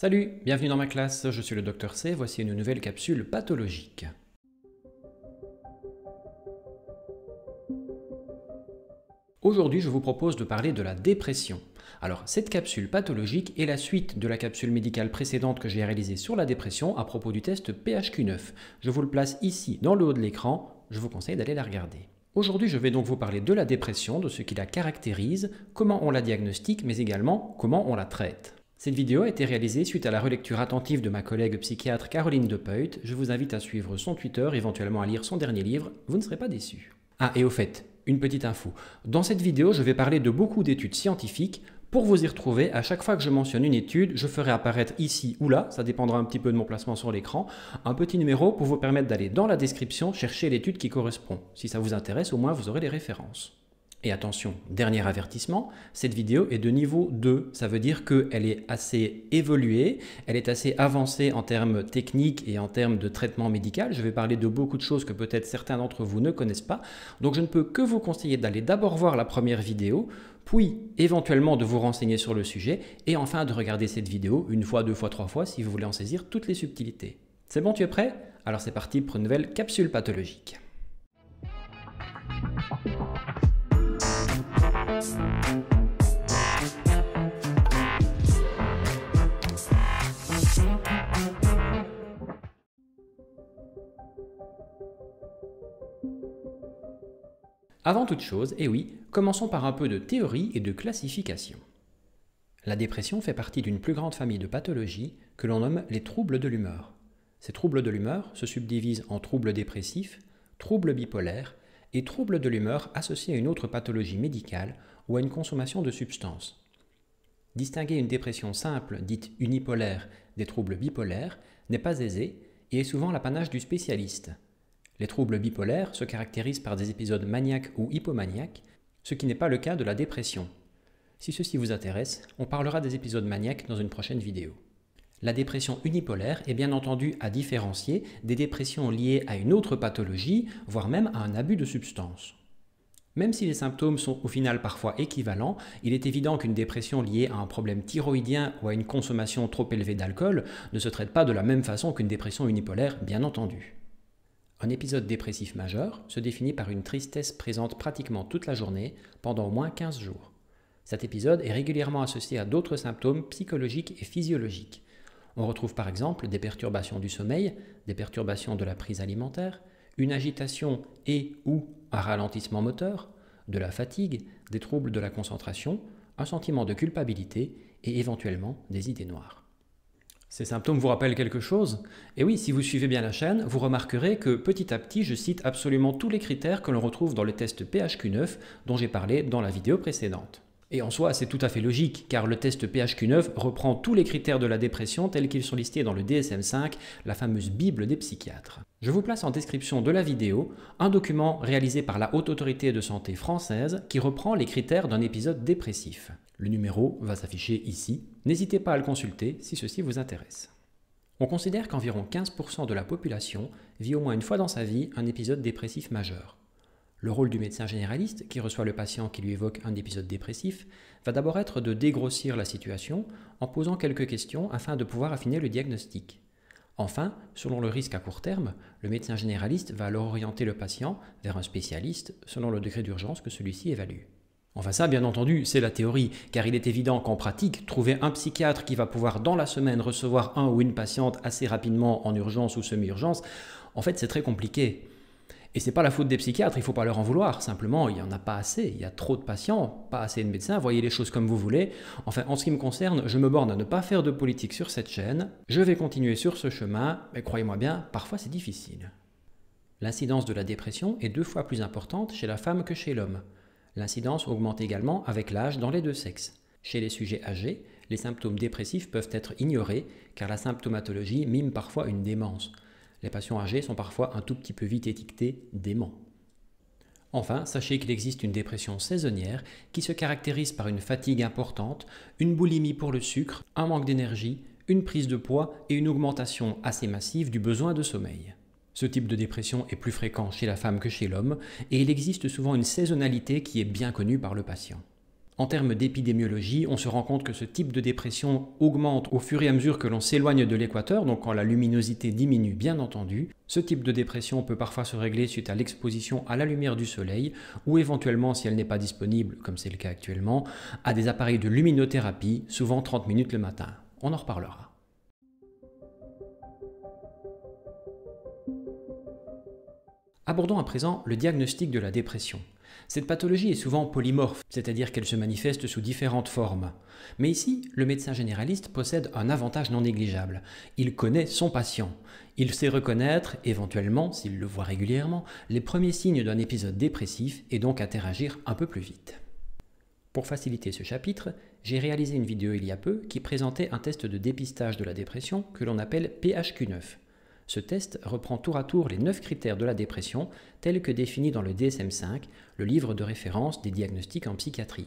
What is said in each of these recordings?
Salut, bienvenue dans ma classe, je suis le docteur C, voici une nouvelle capsule pathologique. Aujourd'hui, je vous propose de parler de la dépression. Alors, cette capsule pathologique est la suite de la capsule médicale précédente que j'ai réalisée sur la dépression à propos du test PHQ9. Je vous le place ici dans le haut de l'écran, je vous conseille d'aller la regarder. Aujourd'hui, je vais donc vous parler de la dépression, de ce qui la caractérise, comment on la diagnostique, mais également comment on la traite. Cette vidéo a été réalisée suite à la relecture attentive de ma collègue psychiatre Caroline Depeut. Je vous invite à suivre son Twitter, éventuellement à lire son dernier livre, vous ne serez pas déçus. Ah, et au fait, une petite info. Dans cette vidéo, je vais parler de beaucoup d'études scientifiques. Pour vous y retrouver, à chaque fois que je mentionne une étude, je ferai apparaître ici ou là, ça dépendra un petit peu de mon placement sur l'écran, un petit numéro pour vous permettre d'aller dans la description chercher l'étude qui correspond. Si ça vous intéresse, au moins vous aurez les références. Et attention, dernier avertissement, cette vidéo est de niveau 2. Ça veut dire qu'elle est assez évoluée, elle est assez avancée en termes techniques et en termes de traitement médical. Je vais parler de beaucoup de choses que peut-être certains d'entre vous ne connaissent pas. Donc je ne peux que vous conseiller d'aller d'abord voir la première vidéo, puis éventuellement de vous renseigner sur le sujet, et enfin de regarder cette vidéo une fois, deux fois, trois fois si vous voulez en saisir toutes les subtilités. C'est bon, tu es prêt Alors c'est parti pour une nouvelle capsule pathologique. Avant toute chose, et eh oui, commençons par un peu de théorie et de classification. La dépression fait partie d'une plus grande famille de pathologies que l'on nomme les troubles de l'humeur. Ces troubles de l'humeur se subdivisent en troubles dépressifs, troubles bipolaires et troubles de l'humeur associés à une autre pathologie médicale ou à une consommation de substances. Distinguer une dépression simple, dite unipolaire, des troubles bipolaires n'est pas aisé et est souvent l'apanage du spécialiste. Les troubles bipolaires se caractérisent par des épisodes maniaques ou hypomaniaques, ce qui n'est pas le cas de la dépression. Si ceci vous intéresse, on parlera des épisodes maniaques dans une prochaine vidéo. La dépression unipolaire est bien entendu à différencier des dépressions liées à une autre pathologie, voire même à un abus de substance. Même si les symptômes sont au final parfois équivalents, il est évident qu'une dépression liée à un problème thyroïdien ou à une consommation trop élevée d'alcool ne se traite pas de la même façon qu'une dépression unipolaire, bien entendu. Un épisode dépressif majeur se définit par une tristesse présente pratiquement toute la journée pendant au moins 15 jours. Cet épisode est régulièrement associé à d'autres symptômes psychologiques et physiologiques, on retrouve par exemple des perturbations du sommeil, des perturbations de la prise alimentaire, une agitation et ou un ralentissement moteur, de la fatigue, des troubles de la concentration, un sentiment de culpabilité et éventuellement des idées noires. Ces symptômes vous rappellent quelque chose Et eh oui, si vous suivez bien la chaîne, vous remarquerez que petit à petit, je cite absolument tous les critères que l'on retrouve dans le test PHQ9 dont j'ai parlé dans la vidéo précédente. Et en soi, c'est tout à fait logique, car le test PHQ9 reprend tous les critères de la dépression tels qu'ils sont listés dans le DSM5, la fameuse Bible des psychiatres. Je vous place en description de la vidéo un document réalisé par la Haute Autorité de Santé française qui reprend les critères d'un épisode dépressif. Le numéro va s'afficher ici, n'hésitez pas à le consulter si ceci vous intéresse. On considère qu'environ 15% de la population vit au moins une fois dans sa vie un épisode dépressif majeur. Le rôle du médecin généraliste, qui reçoit le patient qui lui évoque un épisode dépressif, va d'abord être de dégrossir la situation en posant quelques questions afin de pouvoir affiner le diagnostic. Enfin, selon le risque à court terme, le médecin généraliste va alors orienter le patient vers un spécialiste selon le degré d'urgence que celui-ci évalue. Enfin ça, bien entendu, c'est la théorie, car il est évident qu'en pratique, trouver un psychiatre qui va pouvoir dans la semaine recevoir un ou une patiente assez rapidement en urgence ou semi-urgence, en fait c'est très compliqué. Et c'est pas la faute des psychiatres, il faut pas leur en vouloir. Simplement, il n'y en a pas assez. Il y a trop de patients, pas assez de médecins. Voyez les choses comme vous voulez. Enfin, en ce qui me concerne, je me borne à ne pas faire de politique sur cette chaîne. Je vais continuer sur ce chemin, mais croyez-moi bien, parfois c'est difficile. L'incidence de la dépression est deux fois plus importante chez la femme que chez l'homme. L'incidence augmente également avec l'âge dans les deux sexes. Chez les sujets âgés, les symptômes dépressifs peuvent être ignorés car la symptomatologie mime parfois une démence. Les patients âgés sont parfois un tout petit peu vite étiquetés déments. Enfin, sachez qu'il existe une dépression saisonnière qui se caractérise par une fatigue importante, une boulimie pour le sucre, un manque d'énergie, une prise de poids et une augmentation assez massive du besoin de sommeil. Ce type de dépression est plus fréquent chez la femme que chez l'homme et il existe souvent une saisonnalité qui est bien connue par le patient. En termes d'épidémiologie, on se rend compte que ce type de dépression augmente au fur et à mesure que l'on s'éloigne de l'équateur, donc quand la luminosité diminue bien entendu. Ce type de dépression peut parfois se régler suite à l'exposition à la lumière du soleil ou éventuellement, si elle n'est pas disponible, comme c'est le cas actuellement, à des appareils de luminothérapie, souvent 30 minutes le matin. On en reparlera. Abordons à présent le diagnostic de la dépression. Cette pathologie est souvent polymorphe, c'est-à-dire qu'elle se manifeste sous différentes formes. Mais ici, le médecin généraliste possède un avantage non négligeable. Il connaît son patient. Il sait reconnaître, éventuellement, s'il le voit régulièrement, les premiers signes d'un épisode dépressif et donc interagir un peu plus vite. Pour faciliter ce chapitre, j'ai réalisé une vidéo il y a peu qui présentait un test de dépistage de la dépression que l'on appelle PHQ9, ce test reprend tour à tour les 9 critères de la dépression tels que définis dans le DSM5, le livre de référence des diagnostics en psychiatrie.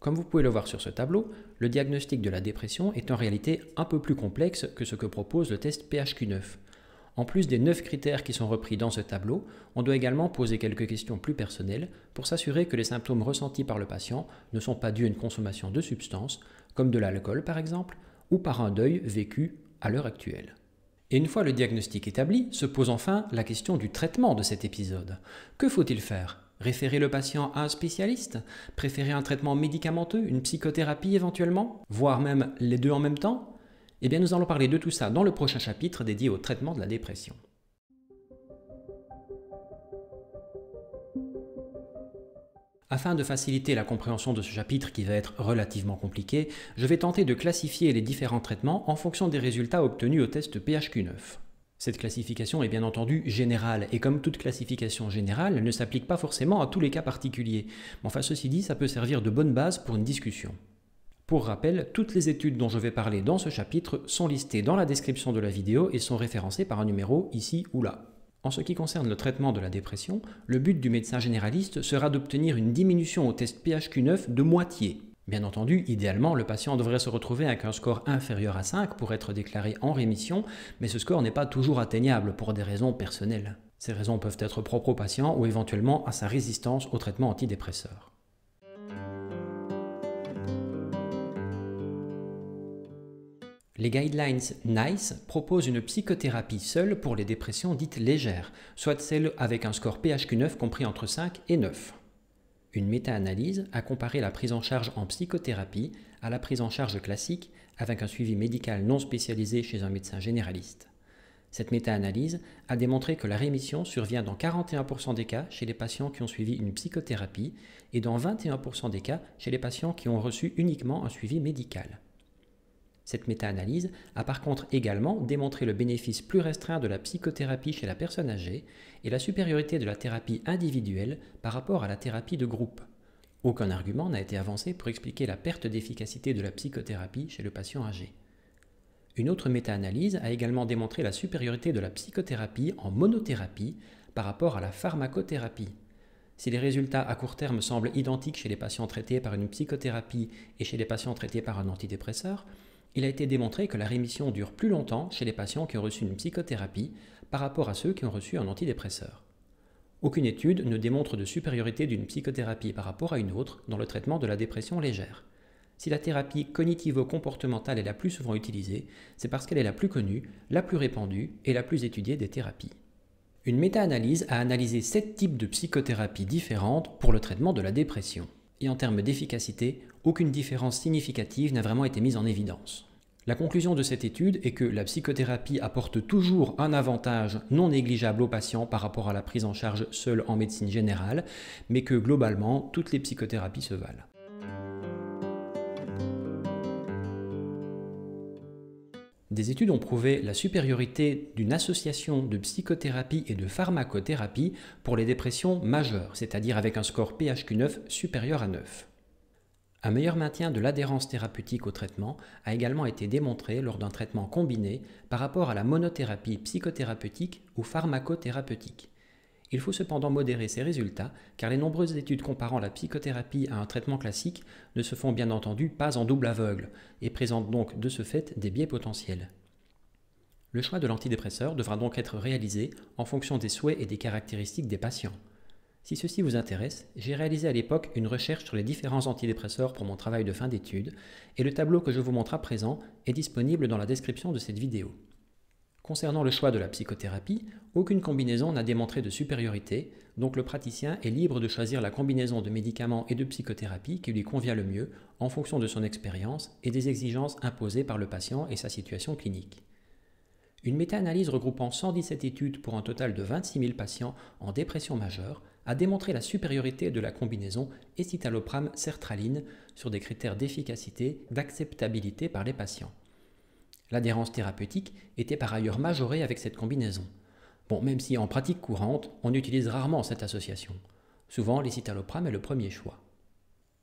Comme vous pouvez le voir sur ce tableau, le diagnostic de la dépression est en réalité un peu plus complexe que ce que propose le test PHQ9. En plus des 9 critères qui sont repris dans ce tableau, on doit également poser quelques questions plus personnelles pour s'assurer que les symptômes ressentis par le patient ne sont pas dus à une consommation de substances, comme de l'alcool par exemple, ou par un deuil vécu à l'heure actuelle. Et une fois le diagnostic établi, se pose enfin la question du traitement de cet épisode. Que faut-il faire Référer le patient à un spécialiste Préférer un traitement médicamenteux Une psychothérapie éventuellement Voire même les deux en même temps Eh bien nous allons parler de tout ça dans le prochain chapitre dédié au traitement de la dépression. Afin de faciliter la compréhension de ce chapitre qui va être relativement compliqué, je vais tenter de classifier les différents traitements en fonction des résultats obtenus au test PHQ9. Cette classification est bien entendu générale, et comme toute classification générale, elle ne s'applique pas forcément à tous les cas particuliers. Mais enfin, ceci dit, ça peut servir de bonne base pour une discussion. Pour rappel, toutes les études dont je vais parler dans ce chapitre sont listées dans la description de la vidéo et sont référencées par un numéro ici ou là. En ce qui concerne le traitement de la dépression, le but du médecin généraliste sera d'obtenir une diminution au test PHQ9 de moitié. Bien entendu, idéalement, le patient devrait se retrouver avec un score inférieur à 5 pour être déclaré en rémission, mais ce score n'est pas toujours atteignable pour des raisons personnelles. Ces raisons peuvent être propres au patient ou éventuellement à sa résistance au traitement antidépresseur. Les guidelines NICE proposent une psychothérapie seule pour les dépressions dites légères, soit celles avec un score PHQ9 compris entre 5 et 9. Une méta-analyse a comparé la prise en charge en psychothérapie à la prise en charge classique avec un suivi médical non spécialisé chez un médecin généraliste. Cette méta-analyse a démontré que la rémission survient dans 41% des cas chez les patients qui ont suivi une psychothérapie et dans 21% des cas chez les patients qui ont reçu uniquement un suivi médical. Cette méta-analyse a par contre également démontré le bénéfice plus restreint de la psychothérapie chez la personne âgée et la supériorité de la thérapie individuelle par rapport à la thérapie de groupe. Aucun argument n'a été avancé pour expliquer la perte d'efficacité de la psychothérapie chez le patient âgé. Une autre méta-analyse a également démontré la supériorité de la psychothérapie en monothérapie par rapport à la pharmacothérapie. Si les résultats à court terme semblent identiques chez les patients traités par une psychothérapie et chez les patients traités par un antidépresseur, il a été démontré que la rémission dure plus longtemps chez les patients qui ont reçu une psychothérapie par rapport à ceux qui ont reçu un antidépresseur. Aucune étude ne démontre de supériorité d'une psychothérapie par rapport à une autre dans le traitement de la dépression légère. Si la thérapie cognitivo-comportementale est la plus souvent utilisée, c'est parce qu'elle est la plus connue, la plus répandue et la plus étudiée des thérapies. Une méta-analyse a analysé 7 types de psychothérapies différentes pour le traitement de la dépression et en termes d'efficacité, aucune différence significative n'a vraiment été mise en évidence. La conclusion de cette étude est que la psychothérapie apporte toujours un avantage non négligeable aux patients par rapport à la prise en charge seule en médecine générale, mais que globalement, toutes les psychothérapies se valent. Des études ont prouvé la supériorité d'une association de psychothérapie et de pharmacothérapie pour les dépressions majeures, c'est-à-dire avec un score PHQ9 supérieur à 9. Un meilleur maintien de l'adhérence thérapeutique au traitement a également été démontré lors d'un traitement combiné par rapport à la monothérapie psychothérapeutique ou pharmacothérapeutique. Il faut cependant modérer ces résultats, car les nombreuses études comparant la psychothérapie à un traitement classique ne se font bien entendu pas en double aveugle, et présentent donc de ce fait des biais potentiels. Le choix de l'antidépresseur devra donc être réalisé en fonction des souhaits et des caractéristiques des patients. Si ceci vous intéresse, j'ai réalisé à l'époque une recherche sur les différents antidépresseurs pour mon travail de fin d'étude, et le tableau que je vous montre à présent est disponible dans la description de cette vidéo. Concernant le choix de la psychothérapie, aucune combinaison n'a démontré de supériorité, donc le praticien est libre de choisir la combinaison de médicaments et de psychothérapie qui lui convient le mieux en fonction de son expérience et des exigences imposées par le patient et sa situation clinique. Une méta-analyse regroupant 117 études pour un total de 26 000 patients en dépression majeure a démontré la supériorité de la combinaison escitalopram-sertraline sur des critères d'efficacité, d'acceptabilité par les patients. L'adhérence thérapeutique était par ailleurs majorée avec cette combinaison. Bon, même si en pratique courante, on utilise rarement cette association. Souvent, l'écitalopram est le premier choix.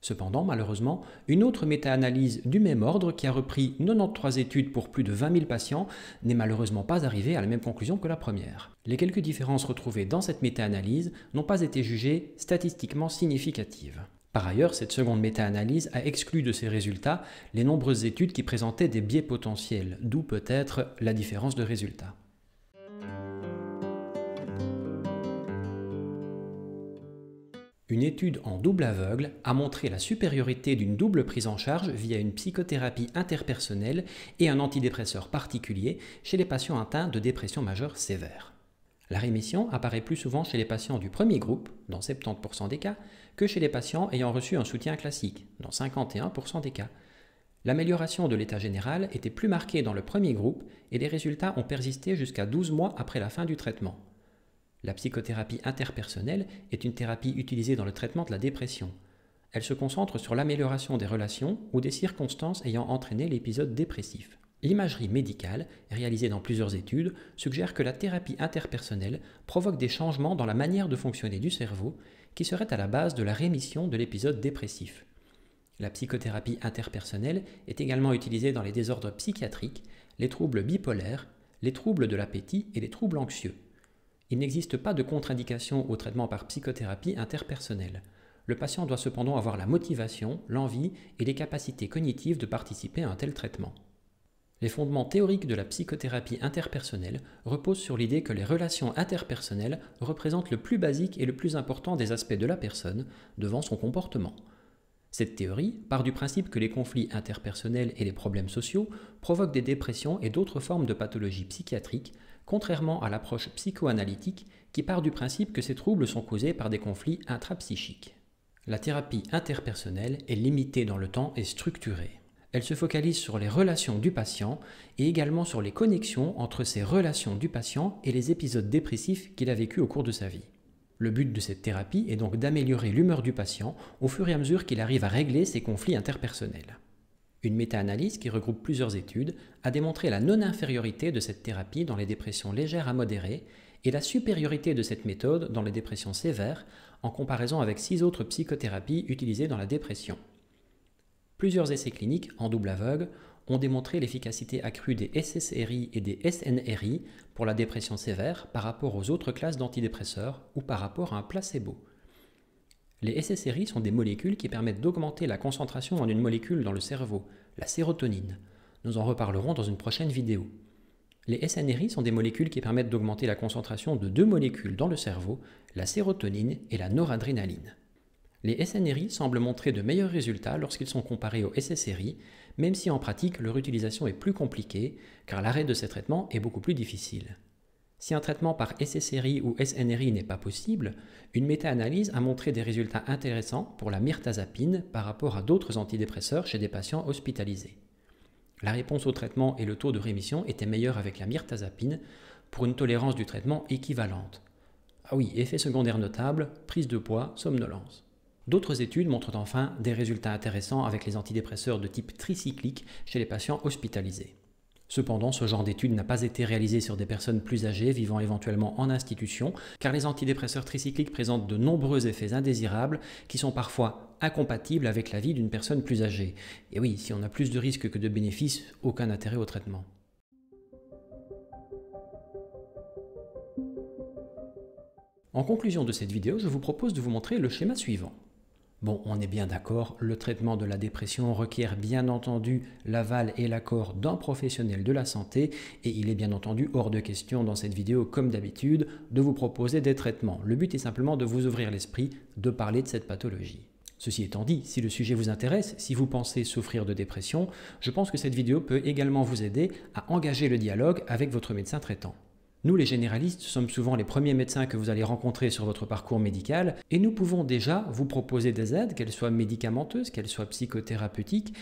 Cependant, malheureusement, une autre méta-analyse du même ordre, qui a repris 93 études pour plus de 20 000 patients, n'est malheureusement pas arrivée à la même conclusion que la première. Les quelques différences retrouvées dans cette méta-analyse n'ont pas été jugées statistiquement significatives. Par ailleurs, cette seconde méta-analyse a exclu de ses résultats les nombreuses études qui présentaient des biais potentiels, d'où peut-être la différence de résultats. Une étude en double aveugle a montré la supériorité d'une double prise en charge via une psychothérapie interpersonnelle et un antidépresseur particulier chez les patients atteints de dépression majeure sévère. La rémission apparaît plus souvent chez les patients du premier groupe, dans 70% des cas, que chez les patients ayant reçu un soutien classique, dans 51% des cas. L'amélioration de l'état général était plus marquée dans le premier groupe et les résultats ont persisté jusqu'à 12 mois après la fin du traitement. La psychothérapie interpersonnelle est une thérapie utilisée dans le traitement de la dépression. Elle se concentre sur l'amélioration des relations ou des circonstances ayant entraîné l'épisode dépressif. L'imagerie médicale, réalisée dans plusieurs études, suggère que la thérapie interpersonnelle provoque des changements dans la manière de fonctionner du cerveau qui seraient à la base de la rémission de l'épisode dépressif. La psychothérapie interpersonnelle est également utilisée dans les désordres psychiatriques, les troubles bipolaires, les troubles de l'appétit et les troubles anxieux. Il n'existe pas de contre-indication au traitement par psychothérapie interpersonnelle. Le patient doit cependant avoir la motivation, l'envie et les capacités cognitives de participer à un tel traitement. Les fondements théoriques de la psychothérapie interpersonnelle reposent sur l'idée que les relations interpersonnelles représentent le plus basique et le plus important des aspects de la personne devant son comportement. Cette théorie part du principe que les conflits interpersonnels et les problèmes sociaux provoquent des dépressions et d'autres formes de pathologies psychiatriques, contrairement à l'approche psychoanalytique qui part du principe que ces troubles sont causés par des conflits intrapsychiques. La thérapie interpersonnelle est limitée dans le temps et structurée. Elle se focalise sur les relations du patient et également sur les connexions entre ces relations du patient et les épisodes dépressifs qu'il a vécu au cours de sa vie. Le but de cette thérapie est donc d'améliorer l'humeur du patient au fur et à mesure qu'il arrive à régler ses conflits interpersonnels. Une méta-analyse qui regroupe plusieurs études a démontré la non-infériorité de cette thérapie dans les dépressions légères à modérées et la supériorité de cette méthode dans les dépressions sévères en comparaison avec six autres psychothérapies utilisées dans la dépression. Plusieurs essais cliniques en double aveugle ont démontré l'efficacité accrue des SSRI et des SNRI pour la dépression sévère par rapport aux autres classes d'antidépresseurs ou par rapport à un placebo. Les SSRI sont des molécules qui permettent d'augmenter la concentration en une molécule dans le cerveau, la sérotonine. Nous en reparlerons dans une prochaine vidéo. Les SNRI sont des molécules qui permettent d'augmenter la concentration de deux molécules dans le cerveau, la sérotonine et la noradrénaline. Les SNRI semblent montrer de meilleurs résultats lorsqu'ils sont comparés aux SSRI, même si en pratique leur utilisation est plus compliquée, car l'arrêt de ces traitements est beaucoup plus difficile. Si un traitement par SSRI ou SNRI n'est pas possible, une méta-analyse a montré des résultats intéressants pour la myrtazapine par rapport à d'autres antidépresseurs chez des patients hospitalisés. La réponse au traitement et le taux de rémission étaient meilleurs avec la myrtazapine pour une tolérance du traitement équivalente. Ah oui, effet secondaire notable, prise de poids, somnolence. D'autres études montrent enfin des résultats intéressants avec les antidépresseurs de type tricyclique chez les patients hospitalisés. Cependant, ce genre d'étude n'a pas été réalisé sur des personnes plus âgées vivant éventuellement en institution, car les antidépresseurs tricycliques présentent de nombreux effets indésirables qui sont parfois incompatibles avec la vie d'une personne plus âgée. Et oui, si on a plus de risques que de bénéfices, aucun intérêt au traitement. En conclusion de cette vidéo, je vous propose de vous montrer le schéma suivant. Bon, on est bien d'accord, le traitement de la dépression requiert bien entendu l'aval et l'accord d'un professionnel de la santé et il est bien entendu hors de question dans cette vidéo comme d'habitude de vous proposer des traitements. Le but est simplement de vous ouvrir l'esprit, de parler de cette pathologie. Ceci étant dit, si le sujet vous intéresse, si vous pensez souffrir de dépression, je pense que cette vidéo peut également vous aider à engager le dialogue avec votre médecin traitant. Nous, les généralistes, sommes souvent les premiers médecins que vous allez rencontrer sur votre parcours médical et nous pouvons déjà vous proposer des aides, qu'elles soient médicamenteuses, qu'elles soient psychothérapeutiques.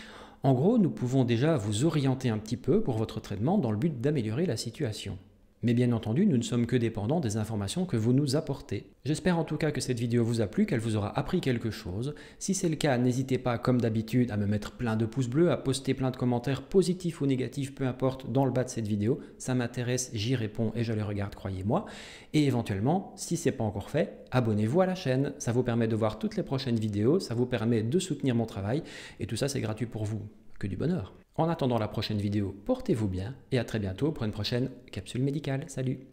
En gros, nous pouvons déjà vous orienter un petit peu pour votre traitement dans le but d'améliorer la situation. Mais bien entendu, nous ne sommes que dépendants des informations que vous nous apportez. J'espère en tout cas que cette vidéo vous a plu, qu'elle vous aura appris quelque chose. Si c'est le cas, n'hésitez pas, comme d'habitude, à me mettre plein de pouces bleus, à poster plein de commentaires positifs ou négatifs, peu importe, dans le bas de cette vidéo. Ça m'intéresse, j'y réponds et je les regarde, croyez-moi. Et éventuellement, si ce n'est pas encore fait, abonnez-vous à la chaîne. Ça vous permet de voir toutes les prochaines vidéos, ça vous permet de soutenir mon travail. Et tout ça, c'est gratuit pour vous. Que du bonheur. En attendant la prochaine vidéo, portez-vous bien et à très bientôt pour une prochaine capsule médicale. Salut